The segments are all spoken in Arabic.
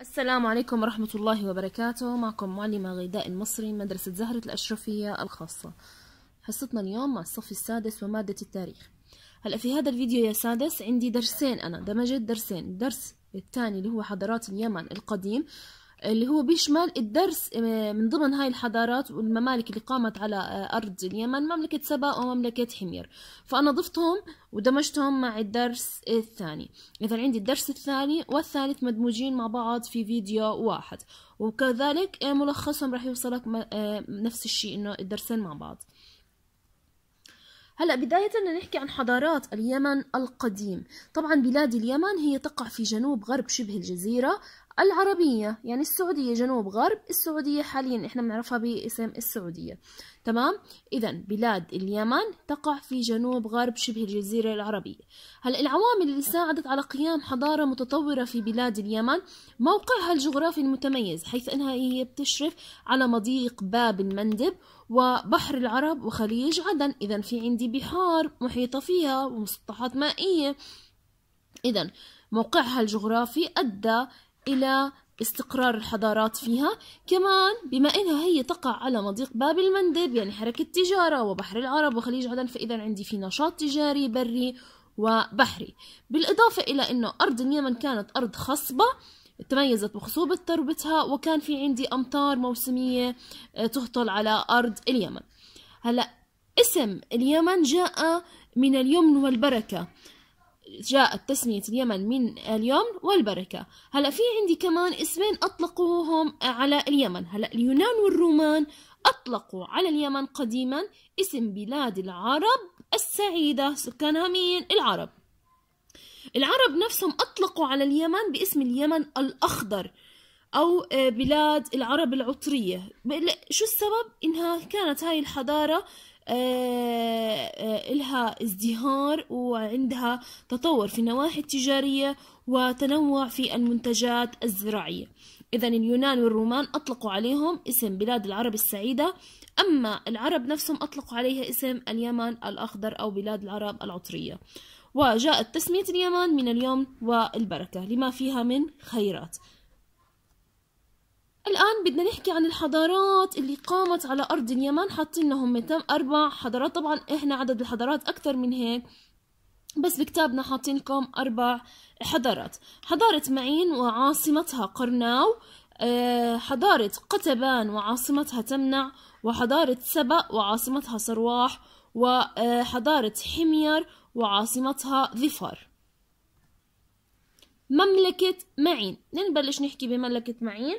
السلام عليكم ورحمة الله وبركاته معكم معلمة غيداء المصري مدرسة زهرة الأشرفية الخاصة حصتنا اليوم مع الصف السادس ومادة التاريخ هلا في هذا الفيديو يا سادس عندي درسين أنا دمجت درسين الدرس الثاني اللي هو حضارات اليمن القديم اللي هو بيشمل الدرس آه، من ضمن هاي الحضارات والممالك اللي قامت على آه، أرض اليمن مملكة سبا ومملكة حمير فأنا ضفتهم ودمجتهم مع الدرس الثاني إذا عندي الدرس الثاني والثالث مدموجين مع بعض في فيديو واحد وكذلك آه، ملخصهم راح يوصلك نفس الشيء إنه الدرسين مع بعض هلا بداية بدنا نحكي عن حضارات اليمن القديم، طبعا بلاد اليمن هي تقع في جنوب غرب شبه الجزيرة العربية يعني السعودية جنوب غرب السعودية حاليا احنا بنعرفها باسم السعودية تمام اذا بلاد اليمن تقع في جنوب غرب شبه الجزيرة العربية هلا العوامل اللي ساعدت على قيام حضارة متطورة في بلاد اليمن موقعها الجغرافي المتميز حيث انها هي بتشرف على مضيق باب المندب وبحر العرب وخليج عدن اذا في عندي بحار محيطة فيها ومسطحات مائية اذا موقعها الجغرافي أدى إلى استقرار الحضارات فيها كمان بما إنها هي تقع على مضيق باب المندب يعني حركة تجارة وبحر العرب وخليج عدن فإذا عندي في نشاط تجاري بري وبحري بالإضافة إلى أنه أرض اليمن كانت أرض خصبة تميزت بخصوبة تربتها وكان في عندي أمطار موسمية آه، تهطل على أرض اليمن هلأ اسم اليمن جاء من اليمن والبركة جاءت تسمية اليمن من اليمن والبركة هلأ في عندي كمان اسمين أطلقوهم على اليمن هلأ اليونان والرومان أطلقوا على اليمن قديما اسم بلاد العرب السعيدة سكانها مين؟ العرب العرب نفسهم أطلقوا على اليمن باسم اليمن الأخضر أو آه، بلاد العرب العطرية شو السبب؟ إنها كانت هاي الحضارة آه، آه، إلها ازدهار وعندها تطور في النواحي التجارية وتنوع في المنتجات الزراعية إذا اليونان والرومان أطلقوا عليهم اسم بلاد العرب السعيدة أما العرب نفسهم أطلقوا عليها اسم اليمن الأخضر أو بلاد العرب العطرية وجاءت تسمية اليمن من اليوم والبركة لما فيها من خيرات الآن بدنا نحكي عن الحضارات اللي قامت على أرض اليمن حاطين تم أربع حضارات طبعا إحنا عدد الحضارات أكتر من هيك بس بكتابنا حاطين لكم أربع حضارات حضارة معين وعاصمتها قرناو آه، حضارة قتبان وعاصمتها تمنع وحضارة سبأ وعاصمتها صرواح وحضارة آه، حمير وعاصمتها ظفار مملكة معين نبلش نحكي بمملكة معين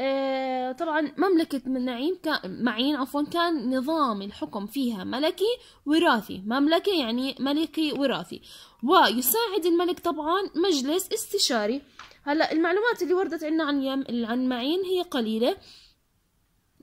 آه، طبعا مملكة نعيم كان معين عفوا كان نظام الحكم فيها ملكي وراثي مملكة يعني ملكي وراثي ويساعد الملك طبعا مجلس استشاري هلا المعلومات اللي وردت عنا عن عن معين هي قليلة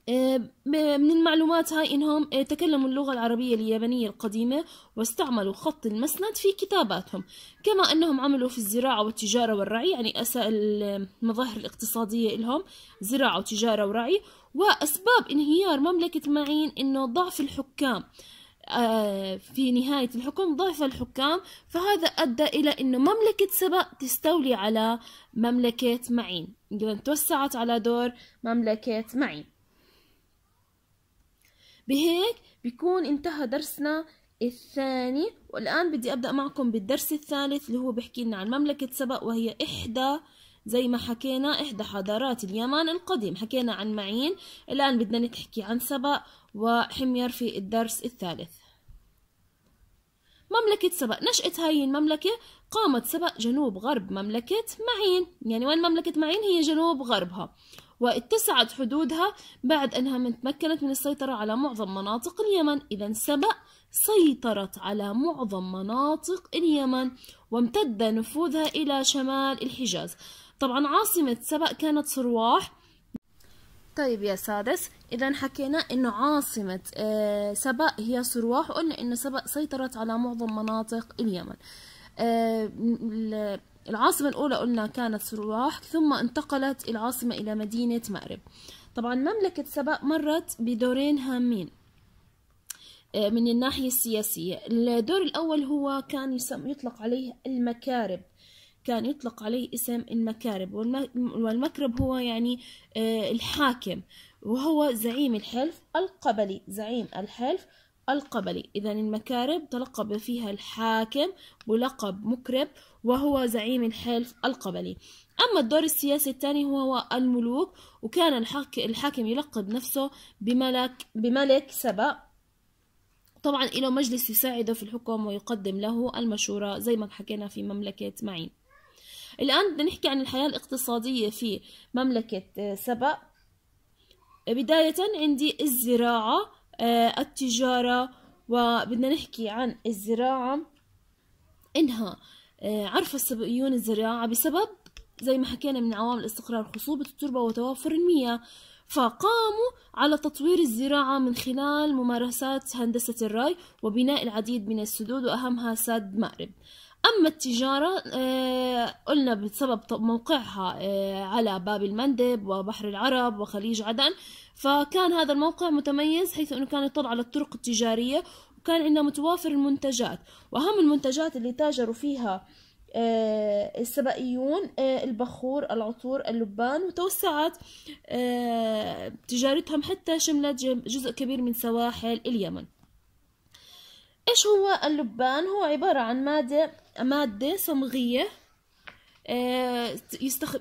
آه، من المعلومات هاي إنهم آه، تكلموا اللغة العربية اليابانية القديمة واستعملوا خط المسند في كتاباتهم كما أنهم عملوا في الزراعة والتجارة والرعي يعني أساء المظاهر الاقتصادية لهم زراعة وتجارة ورعي وأسباب انهيار مملكة معين إنه ضعف الحكام آه، في نهاية الحكم ضعف الحكام فهذا أدى إلى أنه مملكة سبأ تستولي على مملكة معين اذا توسعت على دور مملكة معين بهيك بيكون انتهى درسنا الثاني والآن بدي أبدأ معكم بالدرس الثالث اللي هو بحكي لنا عن مملكة سبأ وهي إحدى زي ما حكينا إحدى حضارات اليمن القديم حكينا عن معين الآن بدنا نحكي عن سبأ وحمير في الدرس الثالث مملكة سبأ نشأت هاي المملكة قامت سبأ جنوب غرب مملكة معين يعني وين مملكة معين هي جنوب غربها واتسعت حدودها بعد أنها تمكنت من السيطرة على معظم مناطق اليمن إذا سبأ سيطرت على معظم مناطق اليمن وامتد نفوذها إلى شمال الحجاز طبعا عاصمة سبأ كانت صرواح طيب يا سادس إذا حكينا إنه عاصمة آه، سبأ هي صرواح وقلنا إن سبأ سيطرت على معظم مناطق اليمن آه، العاصمة الأولى قلنا كانت سرواح ثم انتقلت العاصمة إلى مدينة مأرب طبعا مملكة سبأ مرت بدورين هامين آه، من الناحية السياسية الدور الأول هو كان يسم يطلق عليه المكارب كان يطلق عليه اسم المكارب والمكرب هو يعني آه، الحاكم وهو زعيم الحلف القبلي زعيم الحلف القبلي إذا المكارب تلقب فيها الحاكم بلقب مكرب وهو زعيم الحلف القبلي أما الدور السياسي الثاني هو الملوك وكان الحاكم يلقب نفسه بملك, بملك سبأ طبعا له مجلس يساعده في الحكم ويقدم له المشورة زي ما حكينا في مملكة معين الآن بدنا نحكي عن الحياة الاقتصادية في مملكة آه، سبأ بداية عندي الزراعة آه، التجارة وبدنا نحكي عن الزراعة إنها آه، عرف الصبيون الزراعة بسبب زي ما حكينا من عوامل استقرار خصوبة التربة وتوافر المياه فقاموا على تطوير الزراعة من خلال ممارسات هندسة الري وبناء العديد من السدود وأهمها سد مأرب أما التجارة آه، قلنا بسبب موقعها آه، على باب المندب وبحر العرب وخليج عدن فكان هذا الموقع متميز حيث أنه كان يطل على الطرق التجارية وكان عندنا متوافر المنتجات وأهم المنتجات اللي تاجروا فيها آه، السبائيون البخور العطور اللبان وتوسعت تجارتهم حتى شملت جزء كبير من سواحل اليمن ايش هو اللبان هو عبارة عن مادة مادة صمغية آه،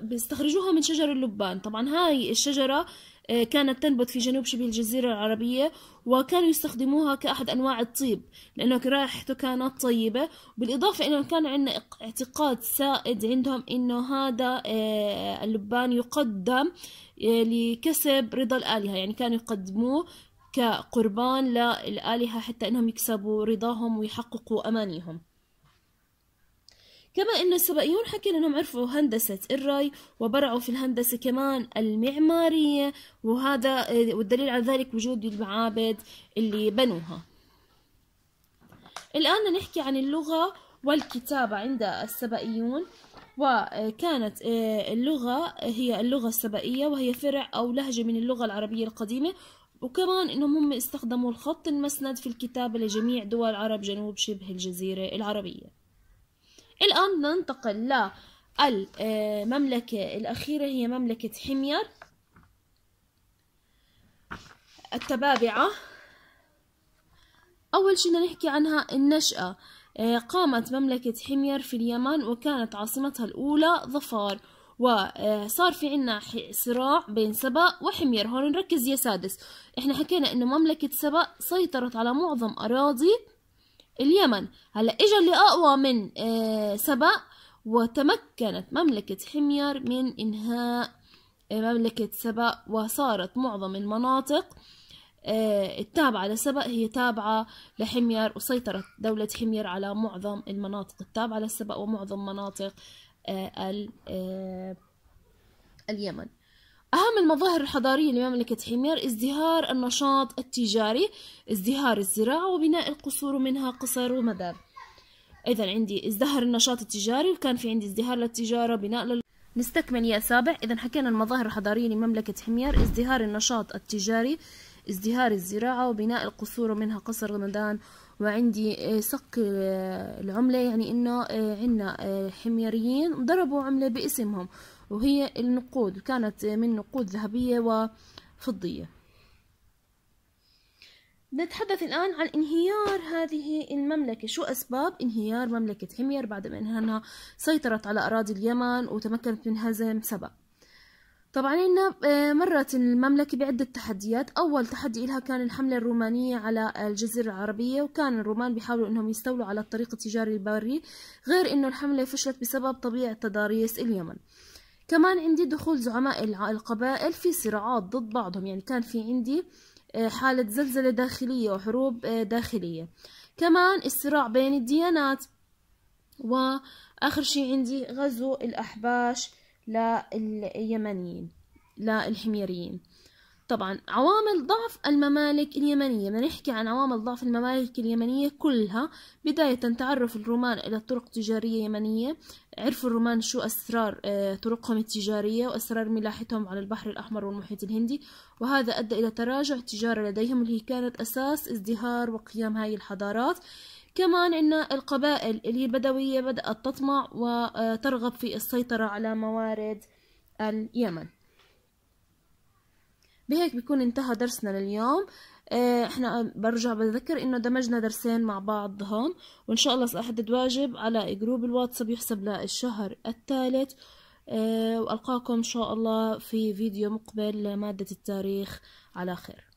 بيستخرجوها من شجر اللبان طبعا هاي الشجرة آه، كانت تنبت في جنوب شبه الجزيرة العربية وكانوا يستخدموها كأحد أنواع الطيب لأنه رائحته كانت طيبة بالإضافة أنه كان عندنا اعتقاد سائد عندهم أنه هذا آه، اللبان يقدم لكسب رضا الآلهة يعني كانوا يقدموه كقربان للآلهة حتى أنهم يكسبوا رضاهم ويحققوا أمانيهم كما أن السبائيون حكي أنهم عرفوا هندسة الري وبرعوا في الهندسة كمان المعمارية وهذا آه، والدليل على ذلك وجود المعابد اللي بنوها الآن نحكي عن اللغة والكتابة عند السبائيون وكانت آه، اللغة هي اللغة السبائية وهي فرع أو لهجة من اللغة العربية القديمة وكمان انهم هم استخدموا الخط المسند في الكتابة لجميع دول عرب جنوب شبه الجزيرة العربية الآن ننتقل للمملكة آه، الأخيرة هي مملكة حمير التبابعة أول شي نحكي عنها النشأة آه، قامت مملكة حمير في اليمن وكانت عاصمتها الأولى ظفار وصار آه، في عنا صراع بين سبأ وحمير هون نركز يا سادس احنا حكينا انه مملكة سبأ سيطرت على معظم أراضي اليمن هلا اجى اللي اقوى من آه، سبأ وتمكنت مملكة حمير من انهاء آه، مملكة سبأ وصارت معظم المناطق آه، التابعة لسبأ هي تابعة لحمير وسيطرت دولة حمير على معظم المناطق التابعة لسبأ ومعظم مناطق اليمن أهم المظاهر الحضارية لمملكة حمير ازدهار النشاط التجاري ازدهار الزراعة وبناء القصور ومنها قصر ومدار إذا عندي ازدهر النشاط التجاري وكان في عندي ازدهار للتجارة بناء لل... نستكمل يا سابع إذا حكينا المظاهر الحضارية لمملكة حمير ازدهار النشاط التجاري ازدهار الزراعة وبناء القصور ومنها قصر غمدان وعندي آه، سق آه، العملة يعني إنه آه، عنا حميريين ضربوا عملة باسمهم وهي النقود كانت من نقود ذهبية وفضية نتحدث الآن عن انهيار هذه المملكة شو أسباب انهيار مملكة حمير بعد أنها سيطرت على أراضي اليمن وتمكنت من هزم سبأ طبعا آه، مرت المملكة بعدة تحديات أول تحدي لها كان الحملة الرومانية على الجزيرة العربية وكان الرومان بيحاولوا أنهم يستولوا على الطريق التجاري البري غير أنه الحملة فشلت بسبب طبيعة تضاريس اليمن كمان عندي دخول زعماء القبائل في صراعات ضد بعضهم يعني كان في عندي آه، حالة زلزلة داخلية وحروب آه، داخلية كمان الصراع بين الديانات وآخر شي عندي غزو الأحباش لليمنيين للحميريين طبعا عوامل ضعف الممالك اليمنية بدنا نحكي عن عوامل ضعف الممالك اليمنية كلها بداية تعرف الرومان إلى طرق تجارية يمنية عرفوا الرومان شو أسرار آه، طرقهم التجارية وأسرار ملاحتهم على البحر الأحمر والمحيط الهندي وهذا أدى إلى تراجع التجارة لديهم اللي كانت أساس ازدهار وقيام هاي الحضارات كمان أن القبائل اللي البدوية بدأت تطمع وترغب في السيطرة على موارد اليمن بهيك بيكون انتهى درسنا لليوم إيه، احنا برجع بذكر انه دمجنا درسين مع بعض هون وان شاء الله ساحدد واجب على جروب الواتساب يحسب للشهر الثالث إيه، والقاكم ان شاء الله في فيديو مقبل لماده التاريخ على خير